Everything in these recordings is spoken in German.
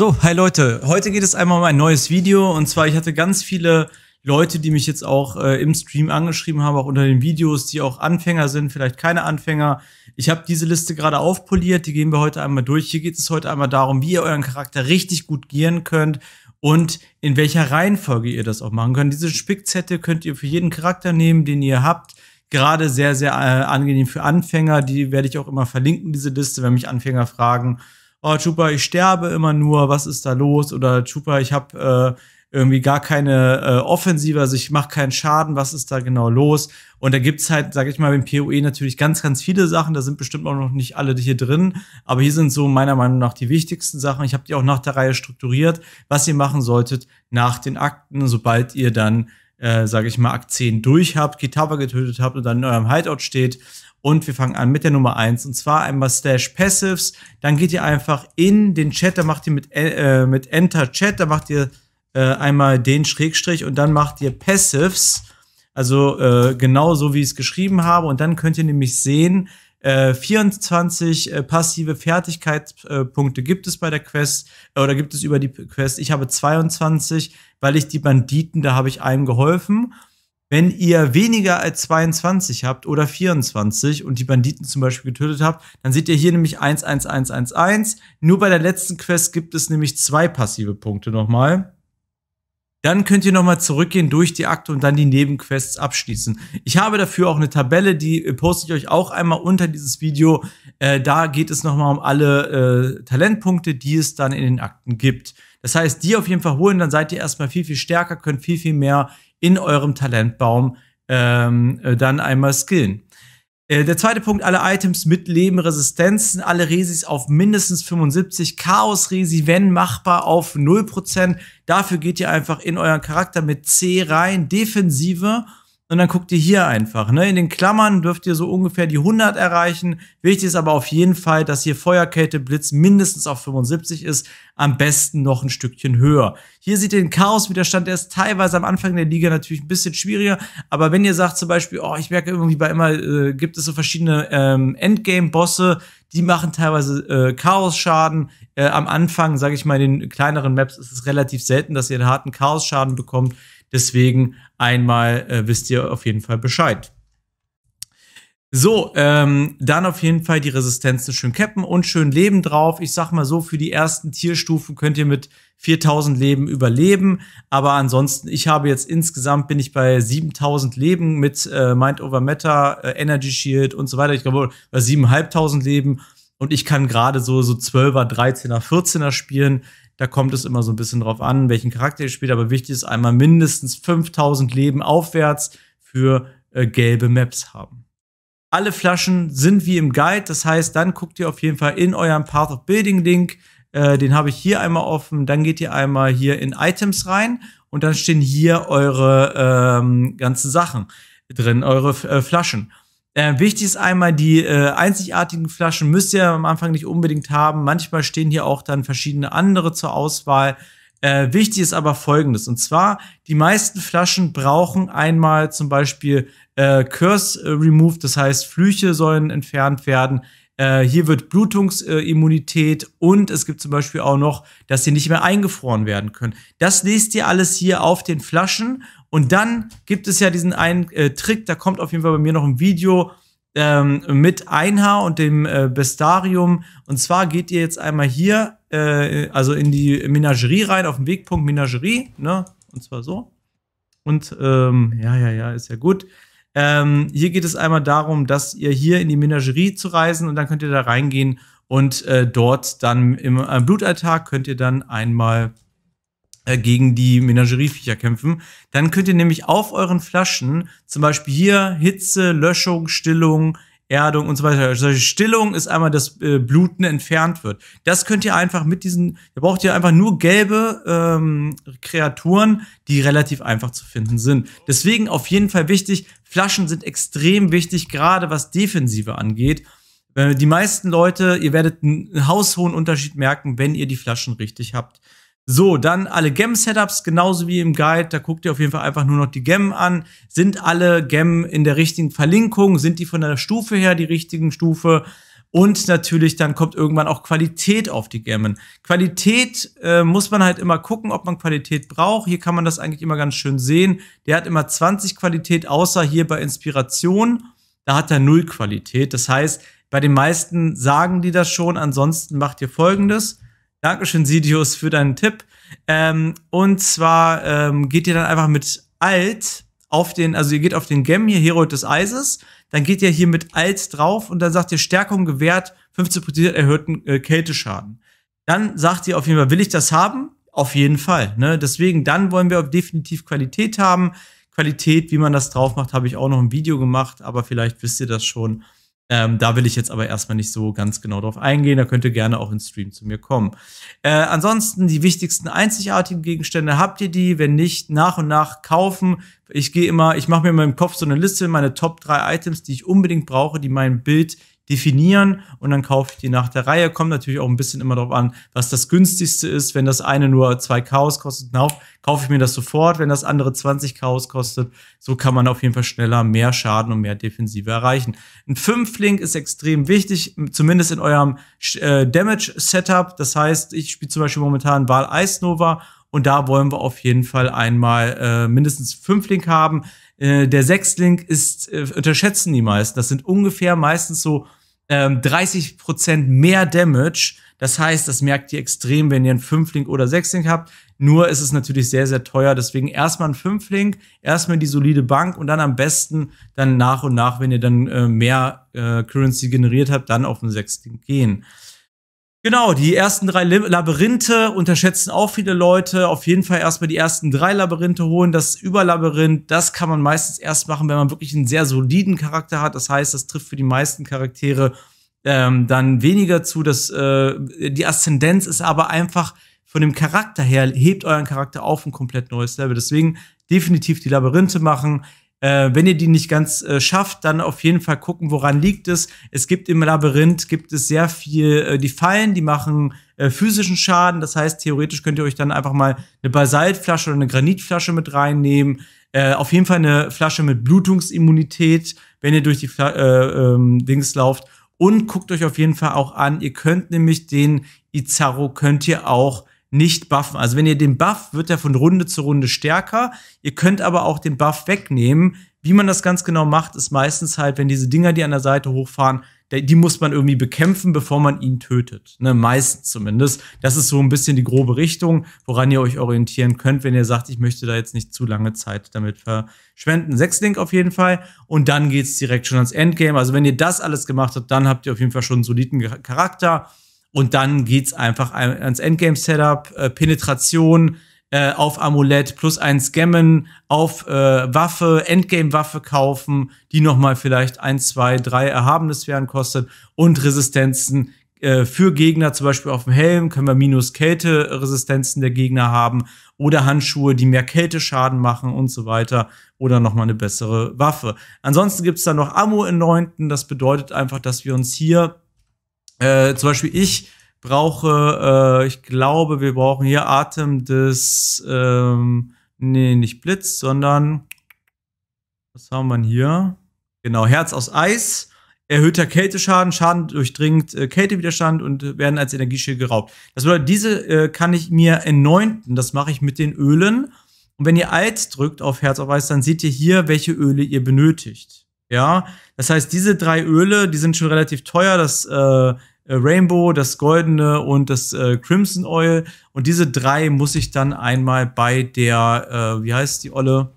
So, hi Leute. Heute geht es einmal um ein neues Video. Und zwar, ich hatte ganz viele Leute, die mich jetzt auch äh, im Stream angeschrieben haben, auch unter den Videos, die auch Anfänger sind, vielleicht keine Anfänger. Ich habe diese Liste gerade aufpoliert, die gehen wir heute einmal durch. Hier geht es heute einmal darum, wie ihr euren Charakter richtig gut gieren könnt und in welcher Reihenfolge ihr das auch machen könnt. Diese Spickzette könnt ihr für jeden Charakter nehmen, den ihr habt. Gerade sehr, sehr äh, angenehm für Anfänger. Die werde ich auch immer verlinken, diese Liste, wenn mich Anfänger fragen oh Chupa, ich sterbe immer nur, was ist da los? Oder Chupa, ich habe äh, irgendwie gar keine äh, Offensive, also ich mache keinen Schaden, was ist da genau los? Und da gibt's halt, sage ich mal, im PoE natürlich ganz, ganz viele Sachen, da sind bestimmt auch noch nicht alle hier drin, aber hier sind so meiner Meinung nach die wichtigsten Sachen. Ich habe die auch nach der Reihe strukturiert, was ihr machen solltet nach den Akten, sobald ihr dann, äh, sage ich mal, Akt 10 durch habt, Kitaba getötet habt und dann in eurem Hideout steht und wir fangen an mit der Nummer eins und zwar einmal slash passives. Dann geht ihr einfach in den Chat, da macht ihr mit, äh, mit Enter Chat, da macht ihr äh, einmal den Schrägstrich und dann macht ihr passives. Also äh, genau so, wie ich es geschrieben habe. Und dann könnt ihr nämlich sehen, äh, 24 äh, passive Fertigkeitspunkte gibt es bei der Quest äh, oder gibt es über die Quest. Ich habe 22, weil ich die Banditen, da habe ich einem geholfen. Wenn ihr weniger als 22 habt oder 24 und die Banditen zum Beispiel getötet habt, dann seht ihr hier nämlich 11111. Nur bei der letzten Quest gibt es nämlich zwei passive Punkte nochmal. Dann könnt ihr nochmal zurückgehen durch die Akte und dann die Nebenquests abschließen. Ich habe dafür auch eine Tabelle, die äh, poste ich euch auch einmal unter dieses Video. Äh, da geht es nochmal um alle äh, Talentpunkte, die es dann in den Akten gibt. Das heißt, die auf jeden Fall holen, dann seid ihr erstmal viel, viel stärker, könnt viel, viel mehr in eurem Talentbaum ähm, äh, dann einmal skillen. Äh, der zweite Punkt, alle Items mit Leben, alle Resis auf mindestens 75, Chaos-Resi, wenn machbar, auf 0%. Dafür geht ihr einfach in euren Charakter mit C rein, Defensive und dann guckt ihr hier einfach. Ne? In den Klammern dürft ihr so ungefähr die 100 erreichen. Wichtig ist aber auf jeden Fall, dass hier Feuerkälte Blitz mindestens auf 75 ist, am besten noch ein Stückchen höher. Hier seht ihr den Chaoswiderstand, der ist teilweise am Anfang der Liga natürlich ein bisschen schwieriger, aber wenn ihr sagt zum Beispiel, oh, ich merke irgendwie bei immer, äh, gibt es so verschiedene ähm, Endgame-Bosse, die machen teilweise äh, Chaos-Schaden. Äh, am Anfang, sage ich mal, in den kleineren Maps ist es relativ selten, dass ihr einen harten Chaos-Schaden bekommt. Deswegen einmal äh, wisst ihr auf jeden Fall Bescheid. So, ähm, dann auf jeden Fall die Resistenzen schön cappen und schön Leben drauf. Ich sag mal so, für die ersten Tierstufen könnt ihr mit 4000 Leben überleben. Aber ansonsten, ich habe jetzt insgesamt, bin ich bei 7000 Leben mit äh, Mind Over Matter, äh, Energy Shield und so weiter. Ich glaube, bei 7500 Leben. Und ich kann gerade so, so 12er, 13er, 14er spielen. Da kommt es immer so ein bisschen drauf an, welchen Charakter ihr spielt. Aber wichtig ist einmal mindestens 5000 Leben aufwärts für äh, gelbe Maps haben. Alle Flaschen sind wie im Guide. Das heißt, dann guckt ihr auf jeden Fall in euren Path of Building Link. Äh, den habe ich hier einmal offen. Dann geht ihr einmal hier in Items rein und dann stehen hier eure ähm, ganzen Sachen drin, eure äh, Flaschen. Äh, wichtig ist einmal, die äh, einzigartigen Flaschen müsst ihr am Anfang nicht unbedingt haben. Manchmal stehen hier auch dann verschiedene andere zur Auswahl. Äh, wichtig ist aber folgendes. Und zwar, die meisten Flaschen brauchen einmal zum Beispiel äh, Curse Remove, das heißt, Flüche sollen entfernt werden. Äh, hier wird Blutungsimmunität und es gibt zum Beispiel auch noch, dass sie nicht mehr eingefroren werden können. Das lest ihr alles hier auf den Flaschen und dann gibt es ja diesen einen äh, Trick, da kommt auf jeden Fall bei mir noch ein Video ähm, mit Einhaar und dem äh, Bestarium. Und zwar geht ihr jetzt einmal hier, äh, also in die Menagerie rein, auf den Wegpunkt Menagerie, ne? Und zwar so. Und ähm, ja, ja, ja, ist ja gut. Ähm, hier geht es einmal darum, dass ihr hier in die Menagerie zu reisen und dann könnt ihr da reingehen und äh, dort dann im, am Blutaltar könnt ihr dann einmal äh, gegen die Menagerieviecher kämpfen. Dann könnt ihr nämlich auf euren Flaschen, zum Beispiel hier Hitze, Löschung, Stillung, Erdung und so weiter. Also Stillung ist einmal, dass äh, Bluten entfernt wird. Das könnt ihr einfach mit diesen, ihr braucht ihr einfach nur gelbe ähm, Kreaturen, die relativ einfach zu finden sind. Deswegen auf jeden Fall wichtig, Flaschen sind extrem wichtig, gerade was Defensive angeht. Äh, die meisten Leute, ihr werdet einen haushohen Unterschied merken, wenn ihr die Flaschen richtig habt. So, dann alle Gem-Setups, genauso wie im Guide. Da guckt ihr auf jeden Fall einfach nur noch die Gem an. Sind alle Gem in der richtigen Verlinkung? Sind die von der Stufe her die richtigen Stufe? Und natürlich dann kommt irgendwann auch Qualität auf die Gemmen. Qualität äh, muss man halt immer gucken, ob man Qualität braucht. Hier kann man das eigentlich immer ganz schön sehen. Der hat immer 20 Qualität, außer hier bei Inspiration. Da hat er null Qualität. Das heißt, bei den meisten sagen die das schon. Ansonsten macht ihr folgendes Dankeschön, Sidious, für deinen Tipp. Ähm, und zwar ähm, geht ihr dann einfach mit Alt auf den, also ihr geht auf den Gem hier, Hero des Eises, dann geht ihr hier mit Alt drauf und dann sagt ihr Stärkung gewährt, 15% erhöhten äh, Kälteschaden. Dann sagt ihr auf jeden Fall, will ich das haben? Auf jeden Fall. Ne? Deswegen, dann wollen wir definitiv Qualität haben. Qualität, wie man das drauf macht, habe ich auch noch ein Video gemacht, aber vielleicht wisst ihr das schon. Ähm, da will ich jetzt aber erstmal nicht so ganz genau drauf eingehen. Da könnt ihr gerne auch in Stream zu mir kommen. Äh, ansonsten die wichtigsten einzigartigen Gegenstände habt ihr die, wenn nicht, nach und nach kaufen. Ich gehe immer, ich mache mir in meinem Kopf so eine Liste, meine Top 3 Items, die ich unbedingt brauche, die mein Bild definieren und dann kaufe ich die nach der Reihe. Kommt natürlich auch ein bisschen immer darauf an, was das günstigste ist. Wenn das eine nur zwei Chaos kostet, kaufe ich mir das sofort. Wenn das andere 20 Chaos kostet, so kann man auf jeden Fall schneller mehr Schaden und mehr Defensive erreichen. Ein Fünflink ist extrem wichtig, zumindest in eurem äh, Damage-Setup. Das heißt, ich spiele zum Beispiel momentan Wahl Ice Nova und da wollen wir auf jeden Fall einmal äh, mindestens Fünflink haben. Äh, der Sechslink ist, äh, unterschätzen die meisten. Das sind ungefähr meistens so ähm, 30% mehr Damage. Das heißt, das merkt ihr extrem, wenn ihr einen Fünfling oder Sechsling habt. Nur ist es natürlich sehr, sehr teuer. Deswegen erstmal ein Fünfling, erstmal die solide Bank und dann am besten dann nach und nach, wenn ihr dann äh, mehr äh, Currency generiert habt, dann auf den Sechsling gehen. Genau, die ersten drei Labyrinthe unterschätzen auch viele Leute. Auf jeden Fall erstmal die ersten drei Labyrinthe holen. Das Überlabyrinth, das kann man meistens erst machen, wenn man wirklich einen sehr soliden Charakter hat. Das heißt, das trifft für die meisten Charaktere ähm, dann weniger zu. Das, äh, die Aszendenz ist aber einfach von dem Charakter her, hebt euren Charakter auf ein komplett neues Level. Deswegen definitiv die Labyrinthe machen. Äh, wenn ihr die nicht ganz äh, schafft, dann auf jeden Fall gucken, woran liegt es. Es gibt im Labyrinth, gibt es sehr viel, äh, die Fallen, die machen äh, physischen Schaden. Das heißt, theoretisch könnt ihr euch dann einfach mal eine Basaltflasche oder eine Granitflasche mit reinnehmen. Äh, auf jeden Fall eine Flasche mit Blutungsimmunität, wenn ihr durch die Fla äh, ähm, Dings lauft. Und guckt euch auf jeden Fall auch an, ihr könnt nämlich den Izarro, könnt ihr auch nicht buffen. Also wenn ihr den Buff, wird er von Runde zu Runde stärker. Ihr könnt aber auch den Buff wegnehmen. Wie man das ganz genau macht, ist meistens halt, wenn diese Dinger, die an der Seite hochfahren, die muss man irgendwie bekämpfen, bevor man ihn tötet. Ne, meistens zumindest. Das ist so ein bisschen die grobe Richtung, woran ihr euch orientieren könnt, wenn ihr sagt, ich möchte da jetzt nicht zu lange Zeit damit verschwenden. Sechs Link auf jeden Fall. Und dann geht's direkt schon ans Endgame. Also wenn ihr das alles gemacht habt, dann habt ihr auf jeden Fall schon einen soliden Charakter und dann geht's einfach ans Endgame-Setup, äh, Penetration äh, auf Amulett plus ein Scammen auf äh, Waffe, Endgame-Waffe kaufen, die nochmal vielleicht ein, zwei, drei erhabene Sphären kostet und Resistenzen äh, für Gegner, zum Beispiel auf dem Helm, können wir minus Kälte-Resistenzen der Gegner haben oder Handschuhe, die mehr Kälteschaden machen und so weiter oder nochmal eine bessere Waffe. Ansonsten gibt's da noch Ammo in Neunten. Das bedeutet einfach, dass wir uns hier äh, zum Beispiel ich brauche, äh, ich glaube, wir brauchen hier Atem des, ähm, nee, nicht Blitz, sondern, was haben wir denn hier? Genau, Herz aus Eis, erhöhter Kälteschaden, Schaden durchdringt äh, Kältewiderstand und werden als Energieschild geraubt. Das bedeutet, diese äh, kann ich mir erneuten, das mache ich mit den Ölen. Und wenn ihr Alt drückt auf Herz auf Eis, dann seht ihr hier, welche Öle ihr benötigt. Ja, das heißt, diese drei Öle, die sind schon relativ teuer. Das äh, äh, Rainbow, das Goldene und das äh, Crimson Oil. Und diese drei muss ich dann einmal bei der, äh, wie heißt die Olle?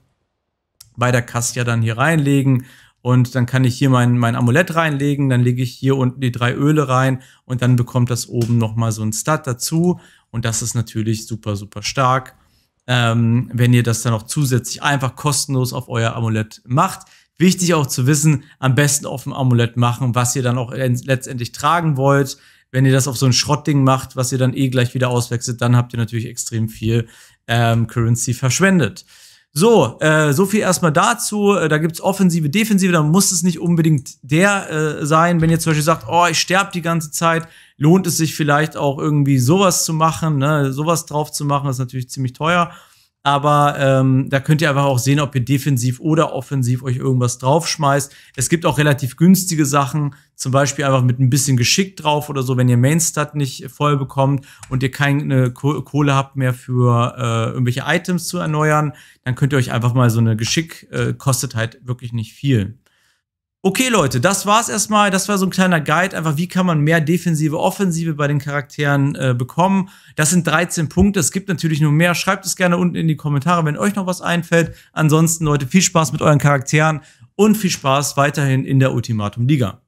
Bei der Kassia dann hier reinlegen. Und dann kann ich hier mein, mein Amulett reinlegen, dann lege ich hier unten die drei Öle rein und dann bekommt das oben nochmal so ein Stat dazu. Und das ist natürlich super, super stark, ähm, wenn ihr das dann auch zusätzlich einfach kostenlos auf euer Amulett macht. Wichtig auch zu wissen, am besten auf dem Amulett machen, was ihr dann auch letztendlich tragen wollt. Wenn ihr das auf so ein Schrottding macht, was ihr dann eh gleich wieder auswechselt, dann habt ihr natürlich extrem viel ähm, Currency verschwendet. So, äh, so viel erstmal dazu. Äh, da gibt's Offensive, Defensive, da muss es nicht unbedingt der äh, sein. Wenn ihr zum Beispiel sagt, oh, ich sterbe die ganze Zeit, lohnt es sich vielleicht auch irgendwie sowas zu machen, ne? sowas drauf zu machen, ist natürlich ziemlich teuer. Aber ähm, da könnt ihr einfach auch sehen, ob ihr defensiv oder offensiv euch irgendwas draufschmeißt. Es gibt auch relativ günstige Sachen, zum Beispiel einfach mit ein bisschen Geschick drauf oder so, wenn ihr Mainstat nicht voll bekommt und ihr keine Kohle habt mehr für äh, irgendwelche Items zu erneuern, dann könnt ihr euch einfach mal so eine Geschick, äh, kostet halt wirklich nicht viel. Okay, Leute, das war's erstmal. Das war so ein kleiner Guide, einfach wie kann man mehr defensive, offensive bei den Charakteren äh, bekommen. Das sind 13 Punkte. Es gibt natürlich nur mehr. Schreibt es gerne unten in die Kommentare, wenn euch noch was einfällt. Ansonsten, Leute, viel Spaß mit euren Charakteren und viel Spaß weiterhin in der Ultimatum Liga.